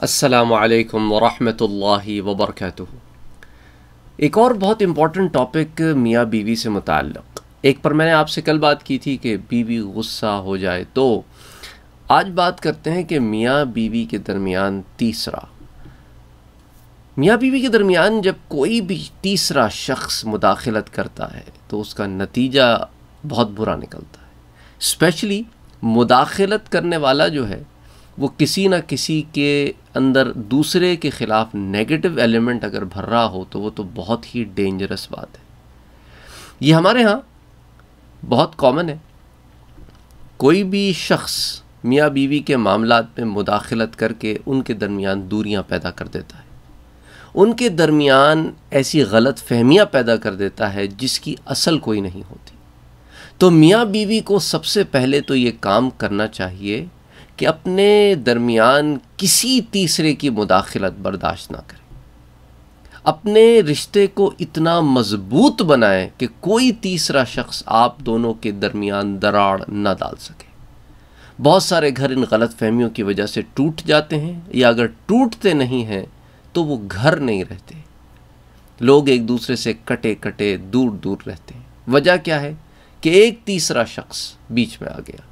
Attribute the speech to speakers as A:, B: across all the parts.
A: असलकम वरहि वबरक एक और बहुत इम्पॉर्टेंट टॉपिक मियाँ बीवी से मुतक़ एक पर मैंने आपसे कल बात की थी कि बीवी गुस्सा हो जाए तो आज बात करते हैं कि मियाँ बीवी के दरमियान तीसरा मियाँ बीवी के दरमियान जब कोई भी तीसरा शख्स मुदाखलत करता है तो उसका नतीजा बहुत बुरा निकलता है स्पेशली मुदाखलत करने वाला जो है वो किसी ना किसी के अंदर दूसरे के ख़िलाफ़ नेगेटिव एलिमेंट अगर भर रहा हो तो वो तो बहुत ही डेंजरस बात है ये हमारे यहाँ बहुत कॉमन है कोई भी शख्स मियाँ बीवी के मामला में मुदाखलत करके उनके दरमियान दूरियाँ पैदा कर देता है उनके दरमियान ऐसी गलत फहमियाँ पैदा कर देता है जिसकी असल कोई नहीं होती तो मियाँ बीवी को सबसे पहले तो ये काम करना चाहिए कि अपने दरमियान किसी तीसरे की मुदाखलत बर्दाश्त ना करें अपने रिश्ते को इतना मजबूत बनाएं कि कोई तीसरा शख्स आप दोनों के दरमियान दराड़ ना डाल सके बहुत सारे घर इन गलत फहमियों की वजह से टूट जाते हैं या अगर टूटते नहीं हैं तो वो घर नहीं रहते लोग एक दूसरे से कटे कटे दूर दूर रहते हैं वजह क्या है कि एक तीसरा शख्स बीच में आ गया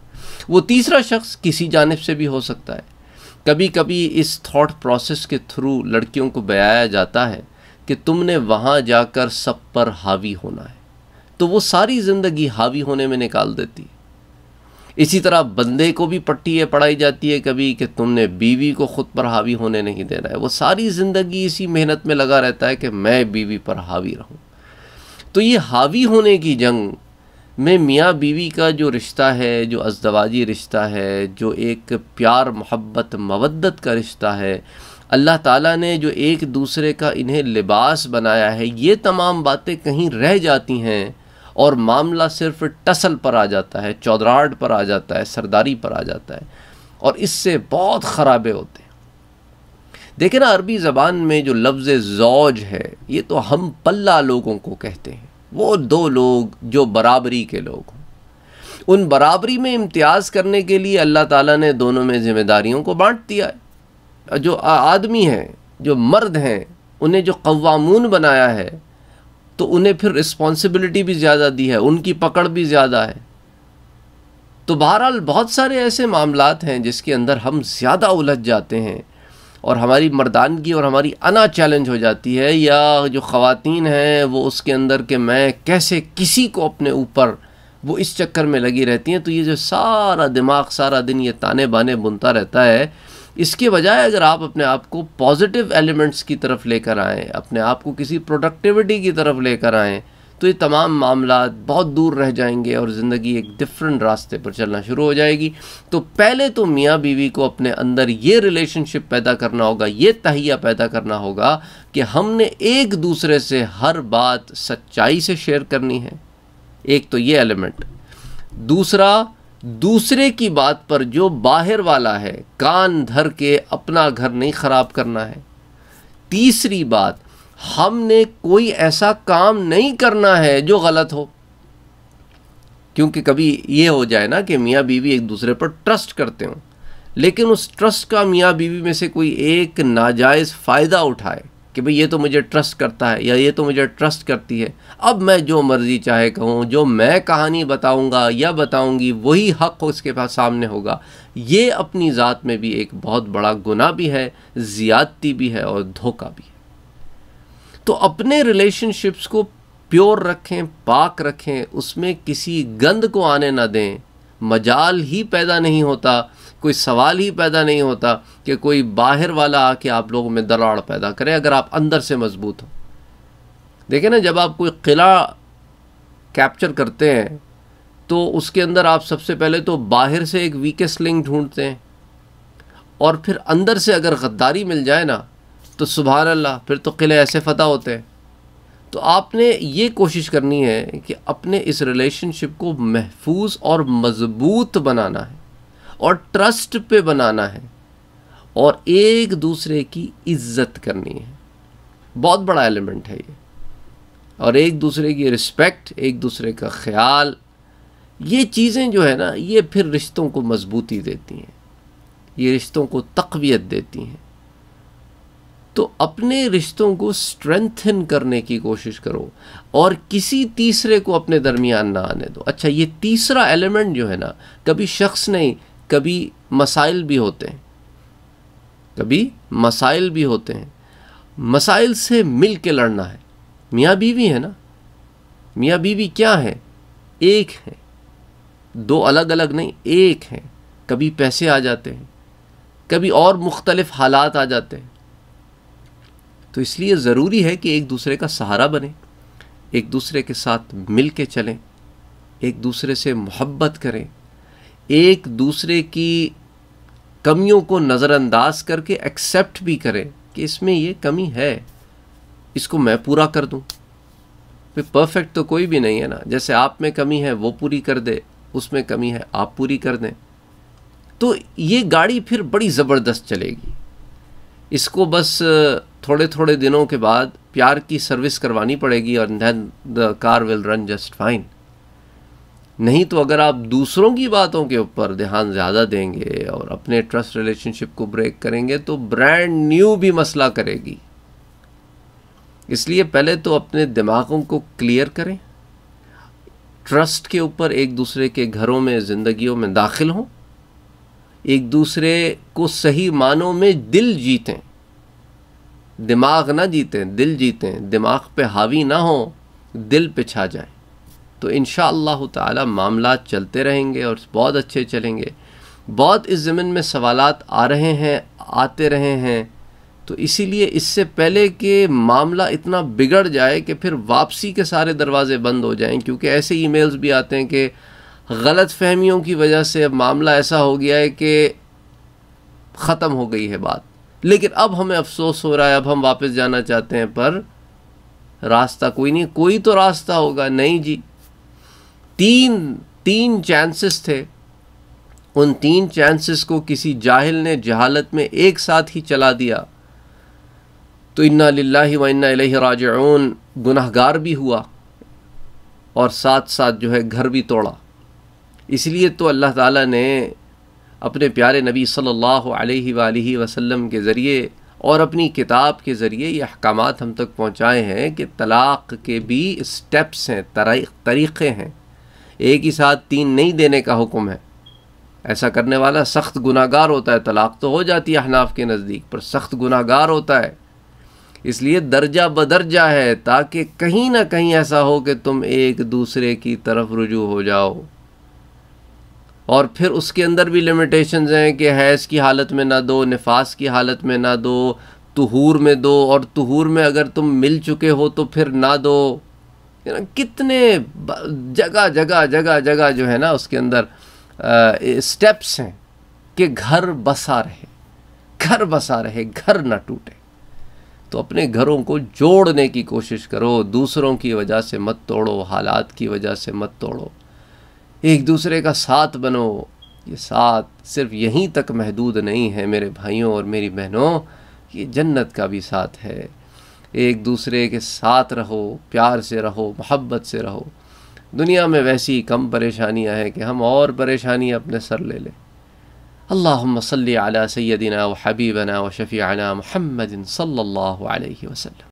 A: वो तीसरा शख्स किसी जानब से भी हो सकता है कभी कभी इस थॉट प्रोसेस के थ्रू लड़कियों को बयाया जाता है कि तुमने वहाँ जाकर सब पर हावी होना है तो वो सारी ज़िंदगी हावी होने में निकाल देती है इसी तरह बंदे को भी पट्टी है पढ़ाई जाती है कभी कि तुमने बीवी को ख़ुद पर हावी होने नहीं देना है वो सारी ज़िंदगी इसी मेहनत में लगा रहता है कि मैं बीवी पर हावी रहूँ तो ये हावी होने की जंग में मियाँ बीवी का जो रिश्ता है जो अजदवाजी रिश्ता है जो एक प्यार मोहब्बत मवदत का रिश्ता है अल्लाह ताला ने जो एक दूसरे का इन्हें लिबास बनाया है ये तमाम बातें कहीं रह जाती हैं और मामला सिर्फ टसल पर आ जाता है चौधराहट पर आ जाता है सरदारी पर आ जाता है और इससे बहुत ख़राबे होते हैं देखे ना अरबी ज़बान में जो लफ्ज़ जौज है ये तो हम पल्ला लोगों को कहते हैं वो दो लोग जो बराबरी के लोग हों उन बराबरी में इम्तियाज़ करने के लिए अल्लाह ताला ने दोनों में ज़िम्मेदारियों को बांट दिया है जो आदमी हैं जो मर्द हैं उन्हें जो कवामून बनाया है तो उन्हें फिर रिस्पॉन्सिबिलिटी भी ज़्यादा दी है उनकी पकड़ भी ज़्यादा है तो बहरहाल बहुत सारे ऐसे मामलात हैं जिसके अंदर हम ज़्यादा उलझ जाते हैं और हमारी मर्दानगी और हमारी अना चैलेंज हो जाती है या जो ख़वातीन हैं वो उसके अंदर के मैं कैसे किसी को अपने ऊपर वो इस चक्कर में लगी रहती हैं तो ये जो सारा दिमाग सारा दिन ये ताने बाने बुनता रहता है इसके बजाय अगर आप अपने आप को पॉजिटिव एलिमेंट्स की तरफ लेकर आएँ अपने आप को किसी प्रोडक्टिविटी की तरफ लेकर आएँ तो ये तमाम मामला बहुत दूर रह जाएंगे और ज़िंदगी एक डिफरेंट रास्ते पर चलना शुरू हो जाएगी तो पहले तो मियाँ बीवी को अपने अंदर ये रिलेशनशिप पैदा करना होगा ये तहिया पैदा करना होगा कि हमने एक दूसरे से हर बात सच्चाई से शेयर करनी है एक तो ये एलिमेंट दूसरा दूसरे की बात पर जो बाहर वाला है कान धर के अपना घर नहीं ख़राब करना है तीसरी बात हमने कोई ऐसा काम नहीं करना है जो गलत हो क्योंकि कभी ये हो जाए ना कि मियाँ बीवी एक दूसरे पर ट्रस्ट करते हों लेकिन उस ट्रस्ट का मियाँ बीवी में से कोई एक नाजायज़ फ़ायदा उठाए कि भाई ये तो मुझे ट्रस्ट करता है या ये तो मुझे ट्रस्ट करती है अब मैं जो मर्ज़ी चाहे कहूँ जो मैं कहानी बताऊँगा या बताऊँगी वही हक़ उसके पास सामने होगा ये अपनी ज़ात में भी एक बहुत बड़ा गुना भी है ज़्यादती भी है और धोखा भी है तो अपने रिलेशनशिप्स को प्योर रखें पाक रखें उसमें किसी गंद को आने ना दें मजाल ही पैदा नहीं होता कोई सवाल ही पैदा नहीं होता कि कोई बाहर वाला आके आप लोगों में दराड़ पैदा करे अगर आप अंदर से मजबूत हो देखें ना जब आप कोई किला कैप्चर करते हैं तो उसके अंदर आप सबसे पहले तो बाहर से एक वीकेस्ट लिंक ढूंढते हैं और फिर अंदर से अगर गद्दारी मिल जाए ना तो सुबह अल्लाह फिर तो किले ऐसे फतह होते हैं तो आपने ये कोशिश करनी है कि अपने इस रिलेशनशिप को महफूज और मज़बूत बनाना है और ट्रस्ट पे बनाना है और एक दूसरे की इज्जत करनी है बहुत बड़ा एलिमेंट है ये और एक दूसरे की रिस्पेक्ट एक दूसरे का ख्याल ये चीज़ें जो है ना ये फिर रिश्तों को मजबूती देती हैं ये रिश्तों को तकवीत देती हैं तो अपने रिश्तों को स्ट्रेंथन करने की कोशिश करो और किसी तीसरे को अपने दरमियान ना आने दो अच्छा ये तीसरा एलिमेंट जो है ना कभी शख्स नहीं कभी मसाइल भी होते हैं कभी मसाइल भी होते हैं मसाइल से मिल के लड़ना है मियाँ बीवी है ना मियाँ बीवी क्या है एक है दो अलग अलग नहीं एक हैं कभी पैसे आ जाते हैं कभी और मुख्तलिफ हालात आ जाते हैं तो इसलिए ज़रूरी है कि एक दूसरे का सहारा बने एक दूसरे के साथ मिल के चलें एक दूसरे से मोहब्बत करें एक दूसरे की कमियों को नज़रअंदाज करके एक्सेप्ट भी करें कि इसमें ये कमी है इसको मैं पूरा कर दूँ फिर परफेक्ट तो कोई भी नहीं है ना जैसे आप में कमी है वो पूरी कर दे उसमें कमी है आप पूरी कर दें तो ये गाड़ी फिर बड़ी ज़बरदस्त चलेगी इसको बस थोड़े थोड़े दिनों के बाद प्यार की सर्विस करवानी पड़ेगी और then the car will run just fine नहीं तो अगर आप दूसरों की बातों के ऊपर ध्यान ज़्यादा देंगे और अपने ट्रस्ट रिलेशनशिप को ब्रेक करेंगे तो ब्रांड न्यू भी मसला करेगी इसलिए पहले तो अपने दिमागों को क्लियर करें ट्रस्ट के ऊपर एक दूसरे के घरों में ज़िंदगियों में दाखिल हों एक दूसरे को सही मानों में दिल जीतें दिमाग ना जीतें दिल जीतें दिमाग पे हावी ना हो दिल पे छा जाएं तो इन ताला मामला चलते रहेंगे और बहुत अच्छे चलेंगे बहुत इस ज़मीन में सवाल आ रहे हैं आते रहे हैं तो इसीलिए इससे पहले कि मामला इतना बिगड़ जाए कि फिर वापसी के सारे दरवाजे बंद हो जाएं क्योंकि ऐसे ईमेल्स भी आते हैं कि गलत फहमियों की वजह से अब मामला ऐसा हो गया है कि ख़त्म हो गई है बात लेकिन अब हमें अफसोस हो रहा है अब हम वापस जाना चाहते हैं पर रास्ता कोई नहीं कोई तो रास्ता होगा नहीं जी तीन तीन चांसेस थे उन तीन चांसेस को किसी जाहिल ने जहालत में एक साथ ही चला दिया तो इन्ना लाही व इन्ना राजन गुनाहगार भी हुआ और साथ साथ जो है घर भी तोड़ा इसलिए तो अल्लाह ताला ने अपने प्यारे नबी सल्लल्लाहु अलैहि सल्ला वसल्लम के ज़रिए और अपनी किताब के ज़रिए ये अहकाम हम तक पहुँचाए हैं कि तलाक़ के भी स्टेप्स हैं तरीक़े हैं एक ही साथ तीन नहीं देने का हुक्म है ऐसा करने वाला सख्त गुनागार होता है तलाक़ तो हो जाती है अहनाफ के नज़दीक पर सख्त गुनागार होता है इसलिए दर्जा बदर्जा है ताकि कहीं ना कहीं ऐसा हो कि तुम एक दूसरे की तरफ रुजू हो जाओ और फिर उसके अंदर भी लिमिटेशंस हैं कि हैज़ की हालत में ना दो नफास की हालत में ना दो तहूर में दो और तहूर में अगर तुम मिल चुके हो तो फिर ना दो ना कितने जगह जगह जगह जगह जो है ना उसके अंदर स्टेप्स हैं कि घर बसा रहे घर बसा रहे घर ना टूटे तो अपने घरों को जोड़ने की कोशिश करो दूसरों की वजह से मत तोड़ो हालात की वजह से मत तोड़ो एक दूसरे का साथ बनो ये साथ सिर्फ यहीं तक महदूद नहीं है मेरे भाइयों और मेरी बहनों ये जन्नत का भी साथ है एक दूसरे के साथ रहो प्यार से रहो मोहब्बत से रहो दुनिया में वैसी कम परेशानियां हैं कि हम और परेशानी अपने सर ले लें अल्लाम सल सैदिना व हबीबना व शफ़ीना महमदिन सल्ला वसम